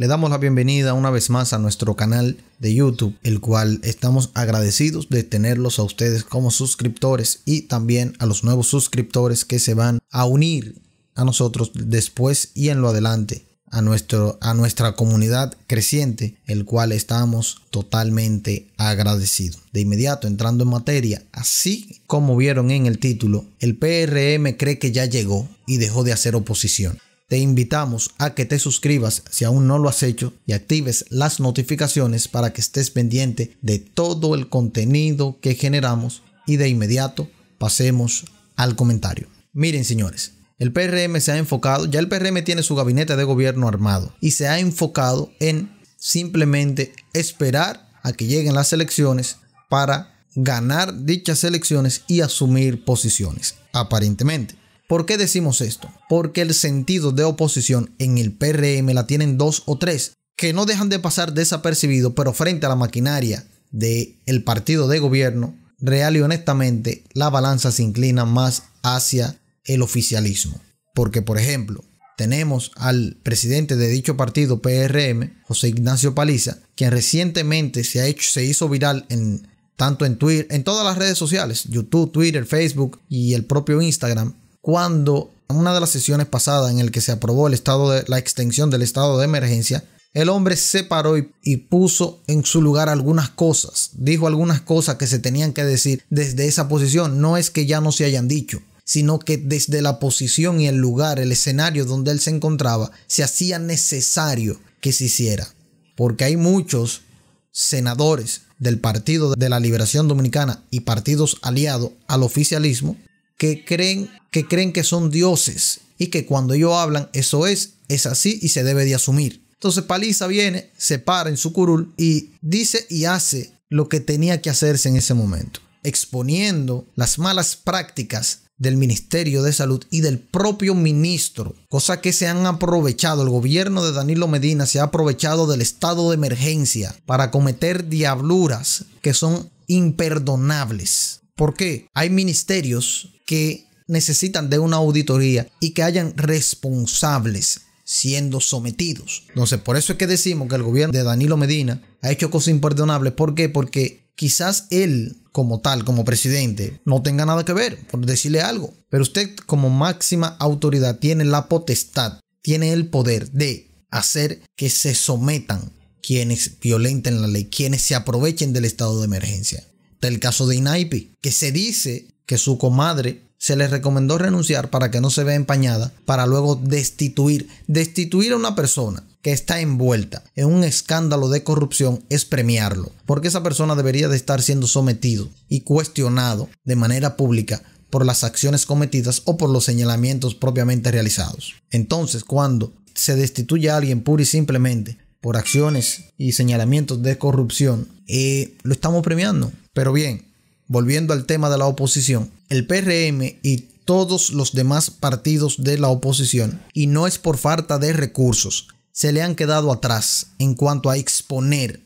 Le damos la bienvenida una vez más a nuestro canal de YouTube, el cual estamos agradecidos de tenerlos a ustedes como suscriptores y también a los nuevos suscriptores que se van a unir a nosotros después y en lo adelante a, nuestro, a nuestra comunidad creciente, el cual estamos totalmente agradecidos. De inmediato, entrando en materia, así como vieron en el título, el PRM cree que ya llegó y dejó de hacer oposición te invitamos a que te suscribas si aún no lo has hecho y actives las notificaciones para que estés pendiente de todo el contenido que generamos y de inmediato pasemos al comentario. Miren señores, el PRM se ha enfocado, ya el PRM tiene su gabinete de gobierno armado y se ha enfocado en simplemente esperar a que lleguen las elecciones para ganar dichas elecciones y asumir posiciones, aparentemente. ¿Por qué decimos esto? Porque el sentido de oposición en el PRM la tienen dos o tres, que no dejan de pasar desapercibido, pero frente a la maquinaria del partido de gobierno, real y honestamente, la balanza se inclina más hacia el oficialismo. Porque, por ejemplo, tenemos al presidente de dicho partido PRM, José Ignacio Paliza, quien recientemente se, ha hecho, se hizo viral en, tanto en Twitter, en todas las redes sociales, YouTube, Twitter, Facebook y el propio Instagram, cuando en una de las sesiones pasadas en el que se aprobó el estado de, la extensión del estado de emergencia, el hombre se paró y, puso en su lugar algunas cosas, dijo algunas cosas que se tenían que decir desde esa posición, no es que ya no se hayan dicho sino que desde la posición y el lugar, el escenario donde él se encontraba, se hacía necesario que se hiciera. Porque hay muchos senadores del Partido de la Liberación Dominicana y partidos aliados al oficialismo que creen que creen que son dioses y que cuando ellos hablan eso es, es así y se debe de asumir. Entonces Paliza viene, se para en su curul y dice y hace lo que tenía que hacerse en ese momento, exponiendo las malas prácticas del Ministerio de Salud y del propio ministro, cosa que se han aprovechado, el gobierno de Danilo Medina se ha aprovechado del estado de emergencia para cometer diabluras que son imperdonables. ¿Por qué? Hay ministerios que necesitan de una auditoría y que hayan responsables siendo sometidos. Entonces, por eso es que decimos que el gobierno de Danilo Medina ha hecho cosas imperdonables. ¿Por qué? Porque quizás él como tal, como presidente, no tenga nada que ver, por decirle algo. Pero usted como máxima autoridad tiene la potestad, tiene el poder de hacer que se sometan quienes violenten la ley, quienes se aprovechen del estado de emergencia del el caso de Inaipi, que se dice que su comadre se le recomendó renunciar para que no se vea empañada, para luego destituir. Destituir a una persona que está envuelta en un escándalo de corrupción es premiarlo, porque esa persona debería de estar siendo sometido y cuestionado de manera pública por las acciones cometidas o por los señalamientos propiamente realizados. Entonces, cuando se destituye a alguien pura y simplemente por acciones y señalamientos de corrupción, eh, lo estamos premiando. Pero bien, volviendo al tema de la oposición, el PRM y todos los demás partidos de la oposición, y no es por falta de recursos, se le han quedado atrás en cuanto a exponer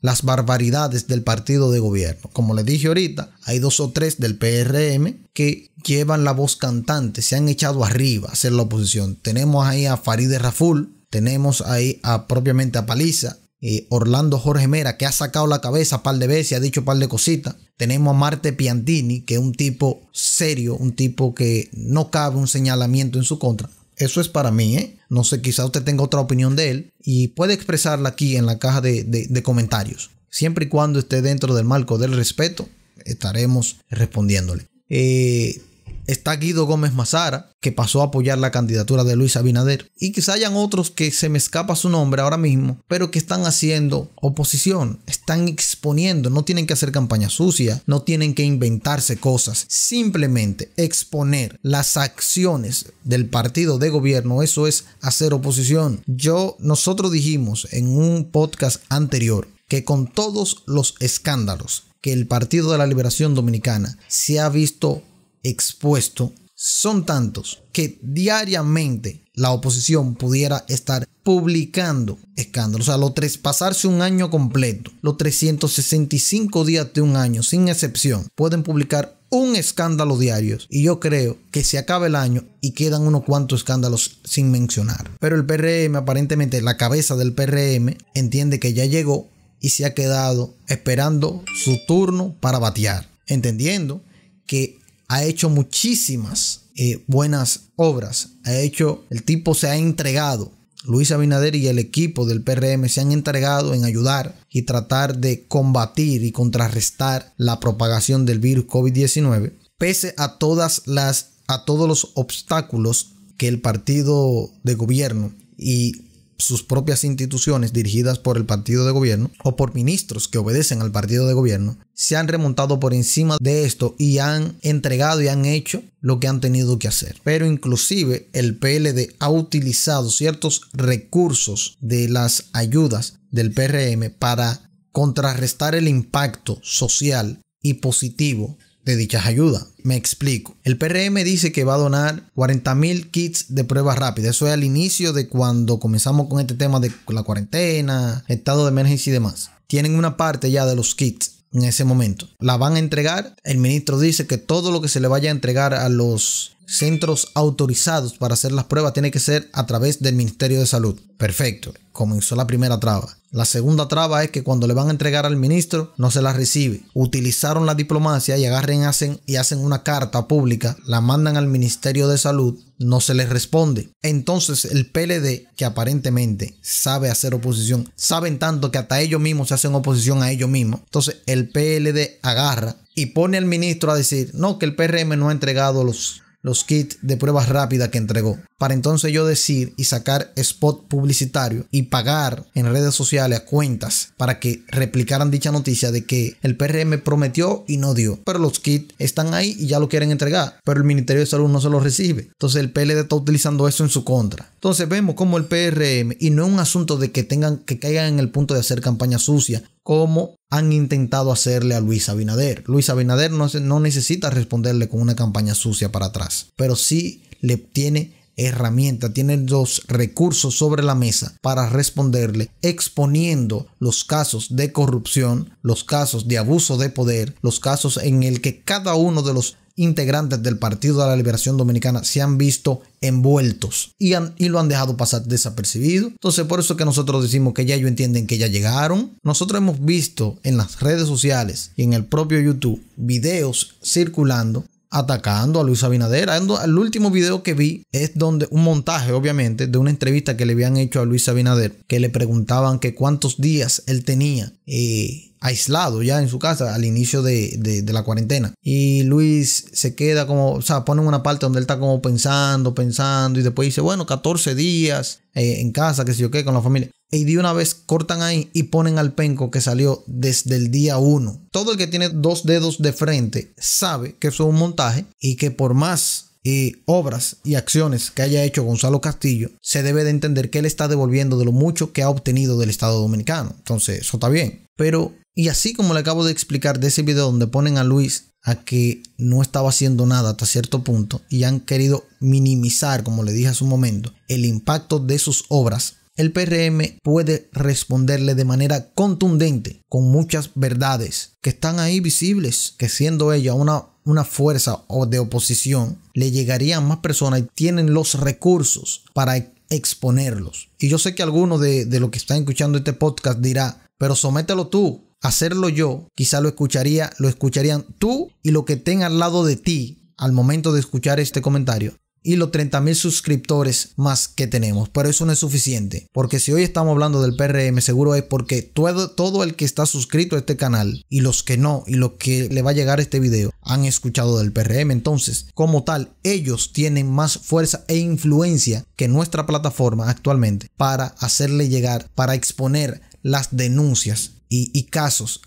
las barbaridades del partido de gobierno. Como le dije ahorita, hay dos o tres del PRM que llevan la voz cantante, se han echado arriba a hacer la oposición. Tenemos ahí a Farideh Raful, tenemos ahí a propiamente a Paliza, eh, Orlando Jorge Mera, que ha sacado la cabeza par de veces, ha dicho par de cositas. Tenemos a Marte Piantini, que es un tipo serio, un tipo que no cabe un señalamiento en su contra. Eso es para mí, ¿eh? No sé, quizá usted tenga otra opinión de él y puede expresarla aquí en la caja de, comentarios. Siempre y cuando esté dentro del marco del respeto, estaremos respondiéndole. Eh, Está Guido Gómez Mazara, que pasó a apoyar la candidatura de Luis Abinader. Y quizá hayan otros que se me escapa su nombre ahora mismo, pero que están haciendo oposición, están exponiendo, no tienen que hacer campaña sucia, no tienen que inventarse cosas, simplemente exponer las acciones del partido de gobierno, eso es hacer oposición. Yo, nosotros dijimos en un podcast anterior que con todos los escándalos que el Partido de la Liberación Dominicana se ha visto expuesto son tantos que diariamente la oposición pudiera estar publicando escándalos, o sea, tres pasarse un año completo, los 365 días de un año, sin excepción, pueden publicar un escándalo diario. Y yo creo que se acaba el año y quedan unos cuantos escándalos sin mencionar. Pero el PRM, aparentemente la cabeza del PRM, entiende que ya llegó y se ha quedado esperando su turno para batear, entendiendo que ha hecho muchísimas eh, buenas obras. Ha hecho, el tipo se ha entregado. Luis Abinader y el equipo del PRM se han entregado en ayudar y tratar de combatir y contrarrestar la propagación del virus COVID-19, pese a todas las a todos los obstáculos que el partido de gobierno y sus propias instituciones dirigidas por el partido de gobierno o por ministros que obedecen al partido de gobierno, se han remontado por encima de esto y han entregado y han hecho lo que han tenido que hacer. Pero inclusive el PLD ha utilizado ciertos recursos de las ayudas del PRM para contrarrestar el impacto social y positivo de dichas ayudas. Me explico. El PRM dice que va a donar 40.000 kits de pruebas rápidas. Eso es al inicio de cuando comenzamos con este tema de la cuarentena, estado de emergencia y demás. Tienen una parte ya de los kits en ese momento. La van a entregar. El ministro dice que todo lo que se le vaya a entregar a los centros autorizados para hacer las pruebas tiene que ser a través del Ministerio de Salud. Perfecto, comenzó la primera traba. La segunda traba es que cuando le van a entregar al ministro no se la recibe. Utilizaron la diplomacia y agarren hacen, y hacen una carta pública, la mandan al Ministerio de Salud, no se les responde. Entonces el PLD, que aparentemente sabe hacer oposición, saben tanto que hasta ellos mismos se hacen oposición a ellos mismos. Entonces el PLD agarra y pone al ministro a decir, no, que el PRM no ha entregado los los kits de pruebas rápidas que entregó, para entonces yo decir y sacar spot publicitario y pagar en redes sociales a cuentas para que replicaran dicha noticia de que el PRM prometió y no dio, pero los kits están ahí y ya lo quieren entregar, pero el Ministerio de Salud no se los recibe. Entonces el PLD está utilizando eso en su contra. Entonces vemos como el PRM, y no es un asunto de que tengan que caigan en el punto de hacer campaña sucia como han intentado hacerle a Luis Abinader. Luis Abinader no, no necesita responderle con una campaña sucia para atrás, pero sí le tiene herramienta, tiene los recursos sobre la mesa para responderle exponiendo los casos de corrupción, los casos de abuso de poder, los casos en el que cada uno de los integrantes del Partido de la Liberación Dominicana se han visto envueltos y, lo han dejado pasar desapercibido. Entonces por eso que nosotros decimos que ya ellos entienden que ya llegaron. Nosotros hemos visto en las redes sociales y en el propio YouTube videos circulando atacando a Luis Abinader. El último video que vi es donde un montaje, obviamente, de una entrevista que le habían hecho a Luis Abinader, que le preguntaban que cuántos días él tenía eh, aislado ya en su casa al inicio de, de, la cuarentena. Y Luis se queda como, o sea, ponen una parte donde él está como pensando, pensando, y después dice, bueno, 14 días eh, en casa, que sé yo qué, con la familia. Y de una vez cortan ahí y ponen al penco que salió desde el día 1. Todo el que tiene dos dedos de frente sabe que eso es un montaje y que por más eh, obras y acciones que haya hecho Gonzalo Castillo, se debe de entender que él está devolviendo de lo mucho que ha obtenido del Estado Dominicano. Entonces, eso está bien. Pero y así como le acabo de explicar de ese video donde ponen a Luis a que no estaba haciendo nada hasta cierto punto y han querido minimizar, como le dije hace un momento, el impacto de sus obras, el PRM puede responderle de manera contundente, con muchas verdades que están ahí visibles, que siendo ella una, una fuerza o de oposición, le llegarían más personas y tienen los recursos para e-, exponerlos. Y yo sé que alguno de, de los que están escuchando este podcast dirá, pero somételo tú, hacerlo yo, quizá lo escucharía, lo escucharían tú y lo que tenga al lado de ti al momento de escuchar este comentario. Y los 30.000 suscriptores más que tenemos. Pero eso no es suficiente. Porque si hoy estamos hablando del PRM, seguro es porque todo, todo el que está suscrito a este canal y los que no y los que le va a llegar este video han escuchado del PRM. Entonces, como tal, ellos tienen más fuerza e influencia que nuestra plataforma actualmente para hacerle llegar, para exponer las denuncias y, casos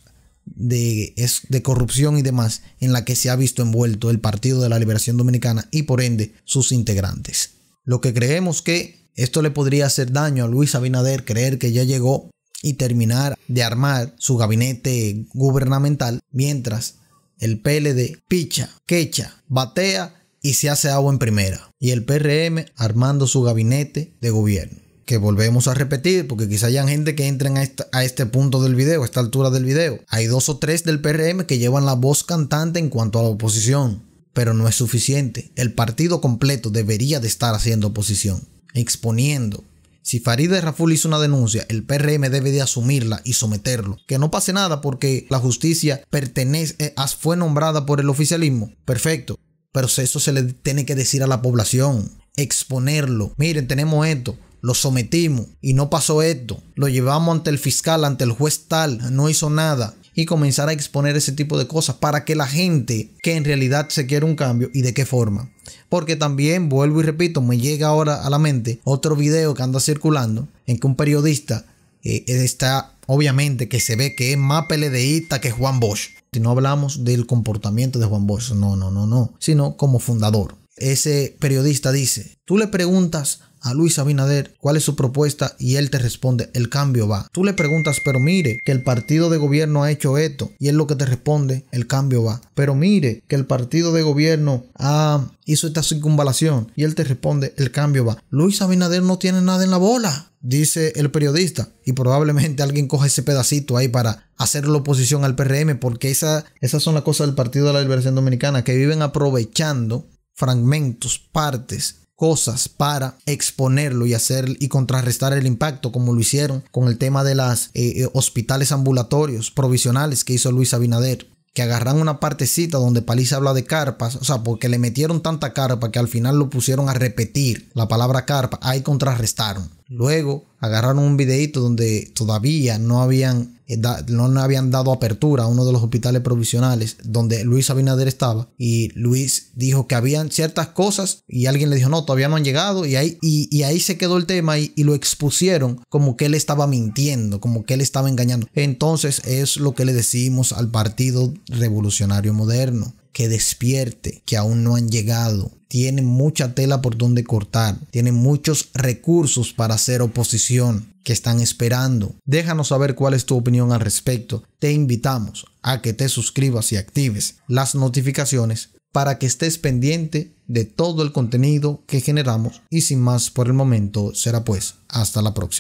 de, de corrupción y demás en la que se ha visto envuelto el Partido de la Liberación Dominicana y por ende sus integrantes. Lo que creemos que esto le podría hacer daño a Luis Abinader creer que ya llegó y terminar de armar su gabinete gubernamental mientras el PLD picha, quecha, batea y se hace agua en primera y el PRM armando su gabinete de gobierno que volvemos a repetir, porque quizá hayan gente que entren a, este punto del video, a esta altura del video. Hay dos o tres del PRM que llevan la voz cantante en cuanto a la oposición, pero no es suficiente. El partido completo debería de estar haciendo oposición, exponiendo. Si Farideh Raful hizo una denuncia, el PRM debe de asumirla y someterlo. Que no pase nada porque la justicia pertenece, eh, fue nombrada por el oficialismo. Perfecto. Pero eso se le tiene que decir a la población. Exponerlo. Miren, tenemos esto lo sometimos y no pasó esto, lo llevamos ante el fiscal, ante el juez tal, no hizo nada, y comenzar a exponer ese tipo de cosas para que la gente que en realidad se quiere un cambio y de qué forma. Porque también, vuelvo y repito, me llega ahora a la mente otro video que anda circulando en que un periodista eh, eh, está, obviamente, que se ve que es más peledeísta que Juan Bosch. Si no hablamos del comportamiento de Juan Bosch, no, no, no, no, sino como fundador. Ese periodista dice, tú le preguntas a Luis Abinader cuál es su propuesta y él te responde, el cambio va. Tú le preguntas, pero mire que el partido de gobierno ha hecho esto y él lo que te responde, el cambio va. Pero mire que el partido de gobierno ah, hizo esta circunvalación y él te responde, el cambio va. Luis Abinader no tiene nada en la bola dice el periodista, y probablemente alguien coja ese pedacito ahí para hacer la oposición al PRM, porque esa, esas son las cosas del Partido de la Liberación Dominicana, que viven aprovechando fragmentos, partes cosas para exponerlo y hacer y contrarrestar el impacto como lo hicieron con el tema de las eh, eh, hospitales ambulatorios provisionales que hizo Luis Abinader que agarran una partecita donde Paliza habla de carpas, o sea, porque le metieron tanta carpa que al final lo pusieron a repetir la palabra carpa, ahí contrarrestaron. Luego agarraron un videito donde todavía no habían, eh, no habían dado apertura a uno de los hospitales provisionales donde Luis Abinader estaba y Luis dijo que habían ciertas cosas y alguien le dijo no, todavía no han llegado y ahí, y, ahí se quedó el tema y, y, lo expusieron como que él estaba mintiendo, como que él estaba engañando. Entonces es lo que le decimos al Partido Revolucionario Moderno que despierte, que aún no han llegado. Tienen mucha tela por donde cortar, tienen muchos recursos para hacer oposición que están esperando. Déjanos saber cuál es tu opinión al respecto. Te invitamos a que te suscribas y actives las notificaciones para que estés pendiente de todo el contenido que generamos y sin más por el momento será pues hasta la próxima.